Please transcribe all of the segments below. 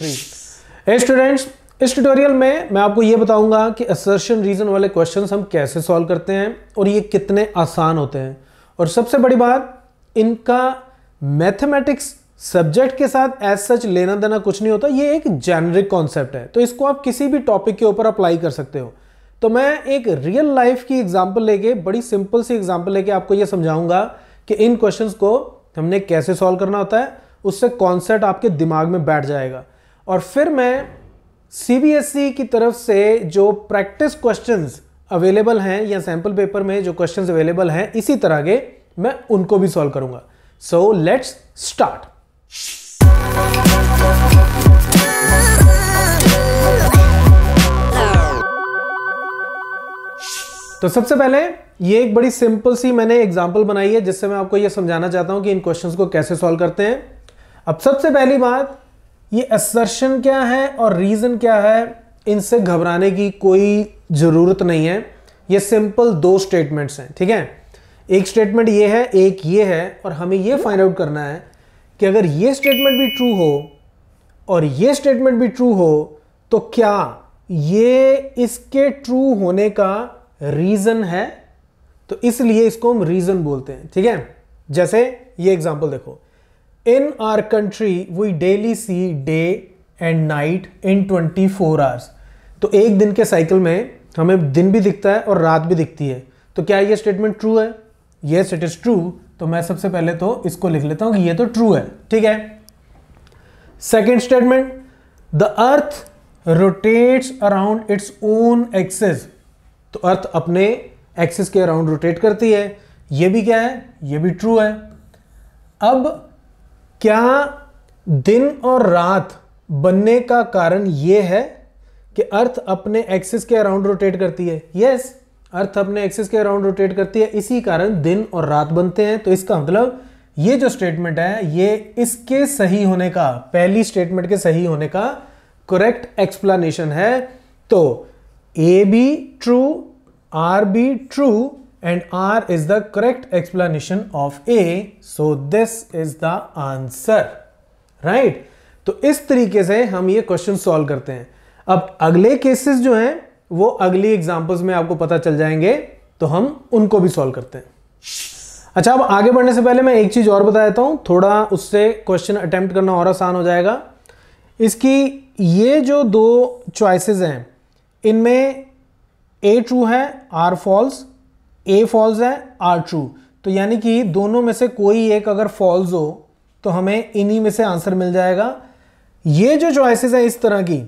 Three students इस tutorial में मैं आपको ये बताऊंगा कि असर्शन रीज़न वाले क्वेश्चन हम कैसे सॉल्व करते हैं और ये कितने आसान होते हैं और सबसे बड़ी बात इनका मैथमेटिक्स सब्जेक्ट के साथ एज सच लेना देना कुछ नहीं होता ये एक जेनरिक कॉन्सेप्ट है तो इसको आप किसी भी टॉपिक के ऊपर अप्लाई कर सकते हो तो मैं एक रियल लाइफ की एग्जांपल लेके बड़ी सिंपल सी एग्जांपल लेके आपको ये समझाऊंगा कि इन क्वेश्चंस को हमने कैसे सॉल्व करना होता है उससे कॉन्सेप्ट आपके दिमाग में बैठ जाएगा और फिर मैं सी e की तरफ से जो प्रैक्टिस क्वेश्चंस अवेलेबल हैं या सैम्पल पेपर में जो क्वेश्चंस अवेलेबल हैं इसी तरह के मैं उनको भी सॉल्व करूंगा सो लेट्स स्टार्ट तो सबसे पहले ये एक बड़ी सिंपल सी मैंने एग्जांपल बनाई है जिससे मैं आपको ये समझाना चाहता हूं कि इन क्वेश्चंस को कैसे सॉल्व करते हैं अब सबसे पहली बात ये असर्शन क्या है और रीज़न क्या है इनसे घबराने की कोई ज़रूरत नहीं है ये सिंपल दो स्टेटमेंट्स हैं ठीक है एक स्टेटमेंट ये है एक ये है और हमें ये फाइंड आउट करना है कि अगर ये स्टेटमेंट भी ट्रू हो और ये स्टेटमेंट भी ट्रू हो तो क्या ये इसके ट्रू होने का रीज़न है तो इसलिए इसको हम रीज़न बोलते हैं ठीक है जैसे ये एग्जाम्पल देखो in our country we daily see day and night in 24 four hours तो एक दिन के साइकिल में हमें दिन भी दिखता है और रात भी दिखती है तो क्या ये स्टेटमेंट ट्रू है येस इट इज़ ट्रू तो मैं सबसे पहले तो इसको लिख लेता हूँ कि ये तो ट्रू है ठीक है second statement the earth rotates around its own axis तो अर्थ अपने एक्सेस के अराउंड रोटेट करती है ये भी क्या है ये भी ट्रू है अब क्या दिन और रात बनने का कारण यह है कि अर्थ अपने एक्सिस के अराउंड रोटेट करती है यस yes, अर्थ अपने एक्सिस के अराउंड रोटेट करती है इसी कारण दिन और रात बनते हैं तो इसका मतलब ये जो स्टेटमेंट है ये इसके सही होने का पहली स्टेटमेंट के सही होने का करेक्ट एक्सप्लेनेशन है तो A be true R be true and R is the correct explanation of A. So this is the answer. Right right? तो इस तरीके से हम ये क्वेश्चन सॉल्व करते हैं अब अगले केसेस जो हैं वो अगली एग्जांपल्स में आपको पता चल जाएंगे तो हम उनको भी सॉल्व करते हैं अच्छा अब आगे बढ़ने से पहले मैं एक चीज़ और बता देता हूं थोड़ा उससे क्वेश्चन अटैम्प्ट करना और आसान हो जाएगा इसकी ये जो दो चॉइसेस हैं इनमें ए ट्रू है आर फॉल्स ए फॉल्स है आर ट्रू तो यानी कि दोनों में से कोई एक अगर फॉल्स हो तो हमें इन्हीं में से आंसर मिल जाएगा ये जो चॉइसेस है इस तरह की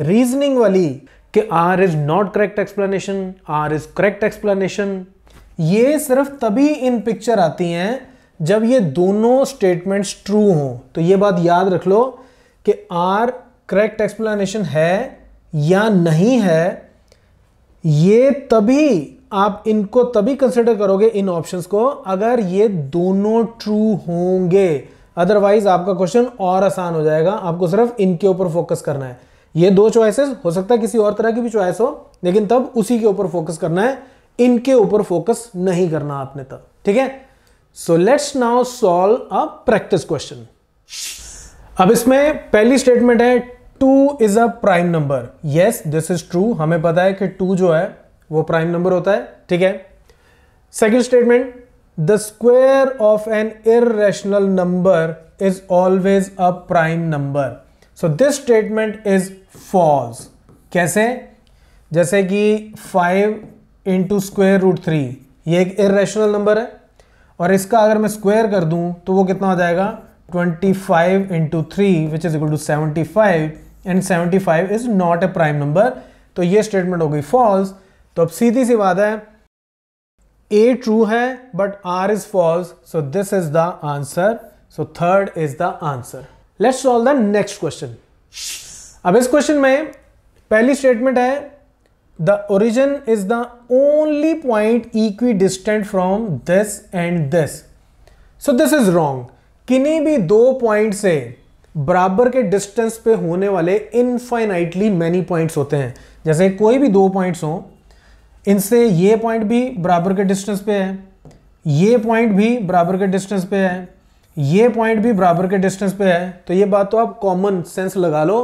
रीजनिंग वाली कि R is not correct explanation R is correct explanation ये सिर्फ तभी इन पिक्चर आती हैं जब ये दोनों स्टेटमेंट्स ट्रू हों तो ये बात याद रख लो कि आर करेक्ट एक्सप्लेनेशन है या नहीं है ये तभी आप इनको तभी कंसिडर करोगे इन ऑप्शन को अगर ये दोनों ट्रू होंगे अदरवाइज आपका क्वेश्चन और आसान हो जाएगा आपको सिर्फ इनके ऊपर फोकस करना है ये दो चॉइसेस हो सकता है किसी और तरह की भी चॉइस हो लेकिन तब उसी के ऊपर फोकस करना है इनके ऊपर फोकस नहीं करना आपने तब ठीक है so let's now solve a practice question अब इसमें पहली स्टेटमेंट है two is a prime number yes this is true हमें पता है कि टू जो है वो प्राइम नंबर होता है ठीक है second statement the square of an irrational number is always a prime number so this statement is false कैसे जैसे कि five into square root three ये एक इेशनल नंबर है और इसका अगर मैं स्क्वेयर कर दूं तो वो कितना हो जाएगा 25 five into three which is equal to seventy five and seventy five is not a prime number तो ये स्टेटमेंट हो गई फॉल्स तो अब सीधी सी बात है ए ट्रू है but R is false so this is the answer so third is the answer let's solve the next question अब इस क्वेश्चन में पहली स्टेटमेंट है the origin is the only point equidistant from this and this so this is wrong किन्हीं भी दो point से बराबर के डिस्टेंस पे होने वाले इनफाइनाइटली मैनी पॉइंट्स होते हैं जैसे कोई भी दो पॉइंट्स हों इनसे ये पॉइंट भी बराबर के डिस्टेंस पे है ये पॉइंट भी बराबर के डिस्टेंस पे है ये पॉइंट भी बराबर के डिस्टेंस पे है तो ये बात तो आप कॉमन सेंस लगा लो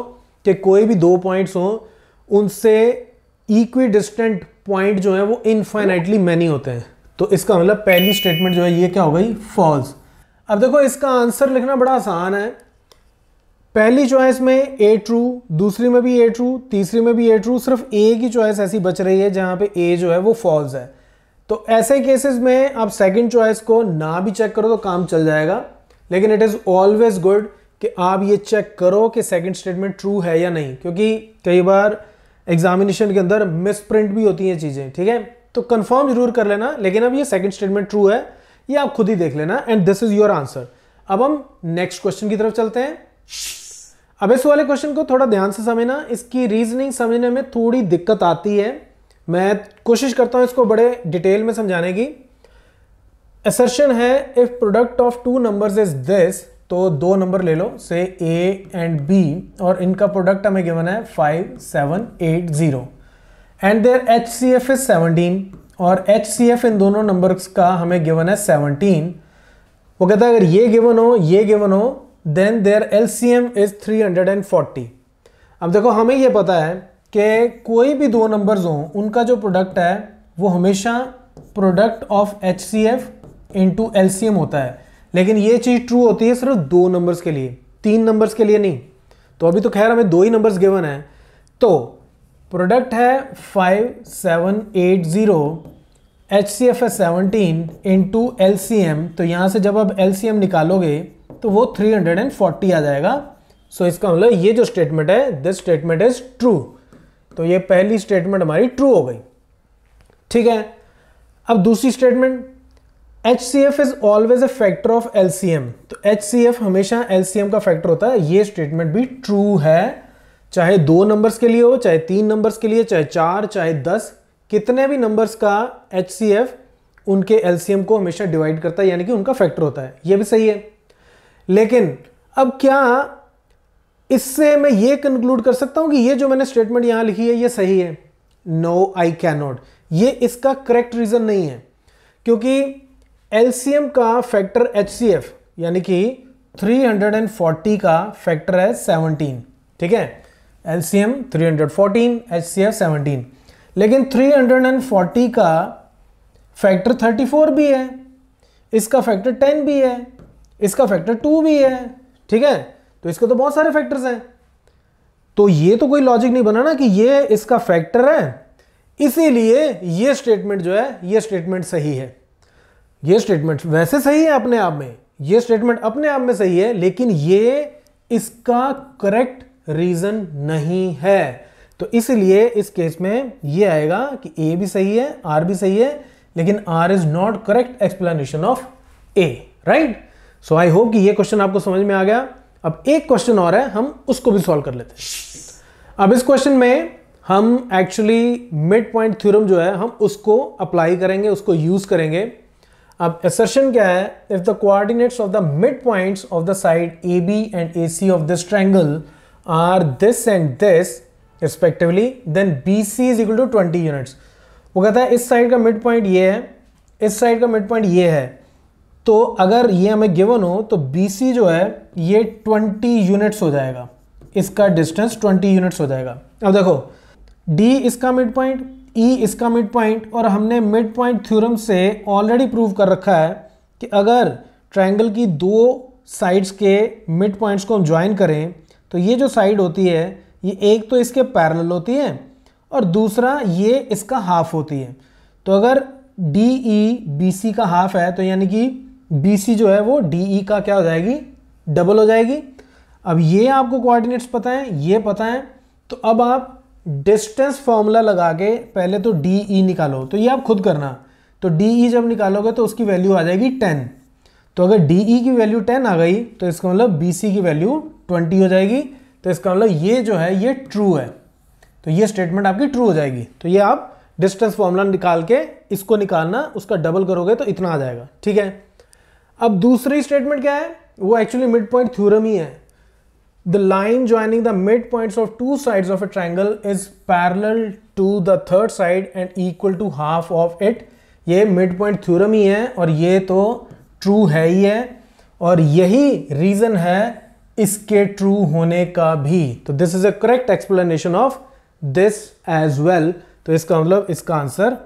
कि कोई भी दो पॉइंट्स हों उनसे इक्वी डिस्टेंट पॉइंट जो है वो इनफाइनाइटली मैनी होते हैं तो इसका मतलब पहली स्टेटमेंट जो है ये क्या हो गई फॉल्स अब देखो इसका आंसर लिखना बड़ा आसान है पहली चॉइस में ए ट्रू दूसरी में भी ए ट्रू तीसरी में भी ए ट्रू सिर्फ ए की चॉइस ऐसी बच रही है जहां पे ए जो है वो फॉल्स है तो ऐसे केसेस में आप सेकंड चॉइस को ना भी चेक करो तो काम चल जाएगा लेकिन इट इज़ ऑलवेज गुड कि आप ये चेक करो कि सेकंड स्टेटमेंट ट्रू है या नहीं क्योंकि कई बार एग्जामिनेशन के अंदर मिसप्रिंट भी होती हैं चीज़ें ठीक है तो कंफर्म जरूर कर लेना लेकिन अब ये सेकंड स्टेटमेंट ट्रू है ये आप खुद ही देख लेना and this is your answer अब हम नेक्स्ट क्वेश्चन की तरफ चलते हैं अब इस वाले क्वेश्चन को थोड़ा ध्यान से समझना इसकी रीजनिंग समझने में थोड़ी दिक्कत आती है मैं कोशिश करता हूँ इसको बड़े डिटेल में समझाने की एसर्शन है if product of two numbers is this तो दो नंबर ले लो से ए एंड बी और इनका प्रोडक्ट हमें गिवन है five seven eight zero and their H C F is seventeen और एच सी एफ इन दोनों नंबर्स का हमें गिवन है सेवनटीन वो कहता है अगर ये गिवन हो ये गिवन हो then their M is three hundred and forty अब देखो हमें यह पता है कि कोई भी दो नंबर्स हों उनका जो प्रोडक्ट है वो हमेशा product of H C F into L C M होता है लेकिन ये चीज़ ट्रू होती है सिर्फ दो नंबर्स के लिए तीन नंबर्स के लिए नहीं तो अभी तो खैर हमें दो ही नंबर्स गिवन तो है तो प्रोडक्ट है five seven eight zero H C F है seventeen into L C M तो यहाँ से जब आप एल सी एम निकालोगे तो वो 340 आ जाएगा सो so, इसका मतलब ये जो स्टेटमेंट है दिस स्टेटमेंट इज ट्रू तो ये पहली स्टेटमेंट हमारी ट्रू हो गई ठीक है अब दूसरी statement H C F is always a factor of L C M तो एच सी एफ हमेशा एल सी एम का फैक्टर होता है ये स्टेटमेंट भी ट्रू है चाहे दो नंबर्स के लिए हो चाहे तीन नंबर्स के लिए चाहे चार चाहे दस कितने भी नंबर्स का एच सी एफ उनके एल सी एम को हमेशा डिवाइड करता है यानी कि उनका फैक्टर होता है ये भी सही है लेकिन अब क्या इससे मैं ये कंक्लूड कर सकता हूं कि ये जो मैंने स्टेटमेंट यहां लिखी है ये सही है नो आई कैनॉट ये इसका करेक्ट रीज़न नहीं है क्योंकि एलसीएम का फैक्टर एच यानी कि 340 का फैक्टर है 17 ठीक है एलसीएम 314 एचसीएफ 17 लेकिन 340 का फैक्टर 34 भी है इसका फैक्टर 10 भी है इसका फैक्टर टू भी है ठीक है तो इसके तो बहुत सारे फैक्टर्स हैं तो ये तो कोई लॉजिक नहीं बना ना कि ये इसका फैक्टर है इसीलिए ये स्टेटमेंट जो है ये स्टेटमेंट सही है ये स्टेटमेंट वैसे सही है अपने आप में ये स्टेटमेंट अपने आप में सही है लेकिन ये इसका करेक्ट रीजन नहीं है तो इसलिए इस केस में ये आएगा कि ए भी सही है आर भी सही है लेकिन R is not correct explanation of A right so I hope कि ये क्वेश्चन आपको समझ में आ गया अब एक क्वेश्चन और है हम उसको भी सॉल्व कर लेते हैं अब इस क्वेश्चन में हम एक्चुअली मिड पॉइंट थ्योरम जो है हम उसको अप्लाई करेंगे उसको यूज करेंगे अब एसर्शन क्या है if the coordinates of the midpoints of the side A B and A C of this triangle are this and this respectively then B C is equal to twenty units वो कहता है इस side का mid point ये है इस side का mid point ये है तो अगर ये हमें गिवन हो तो बी सी जो है ये ट्वेंटी यूनिट्स हो जाएगा इसका डिस्टेंस ट्वेंटी यूनिट्स हो जाएगा अब देखो डी इसका मिड पॉइंट ई इसका मिड पॉइंट और हमने मिड पॉइंट थ्योरम से ऑलरेडी प्रूव कर रखा है कि अगर ट्रायंगल की दो साइड्स के मिड पॉइंट्स को हम ज्वाइन करें तो ये जो साइड होती है ये एक तो इसके पैरेलल होती है और दूसरा ये इसका हाफ होती है तो अगर डी ई बी सी का हाफ है तो यानी कि बी सी जो है वो डी ई e का क्या हो जाएगी डबल हो जाएगी अब ये आपको कोऑर्डिनेट्स पता है ये पता है तो अब आप डिस्टेंस फॉर्मूला लगा के पहले तो डी ई e निकालो तो ये आप खुद करना तो डी ई e जब निकालोगे तो उसकी वैल्यू आ जाएगी टेन तो अगर डी ई की वैल्यू टेन आ गई तो इसका मतलब बी सी की वैल्यू ट्वेंटी हो जाएगी तो इसका मतलब ये जो है ये ट्रू है तो ये स्टेटमेंट आपकी ट्रू हो जाएगी तो ये आप डिस्टेंस फॉर्मूला निकाल के इसको निकालना उसका डबल करोगे तो इतना आ जाएगा ठीक है अब दूसरी स्टेटमेंट क्या है वो एक्चुअली मिड पॉइंट थ्योरम ही है the line joining the midpoints of two sides of a triangle is parallel to the third side and equal to half of it ये मिड पॉइंट थ्योरम ही है और ये तो true है ही है और यही रीज़न है इसके ट्रू होने का भी तो this is a correct explanation of this as well तो इसका मतलब इसका आंसर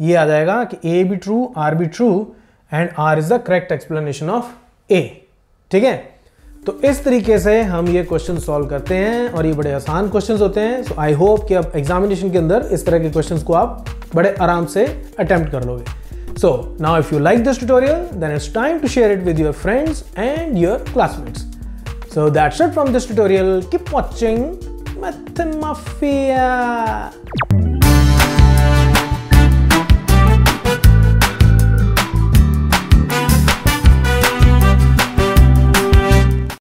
ये आ जाएगा कि ए भी ट्रू आर भी true and R is the correct explanation of A ठीक है तो इस तरीके से हम ये क्वेश्चन सॉल्व करते हैं और ये बड़े आसान क्वेश्चन होते हैं सो आई होप कि आप एग्जामिनेशन के अंदर इस तरह के क्वेश्चन को आप बड़े आराम से अटैम्प्ट कर लोगे so now if you like this tutorial then it's time to share it with your friends and your classmates so that's it from this tutorial keep watching मैथमाफिया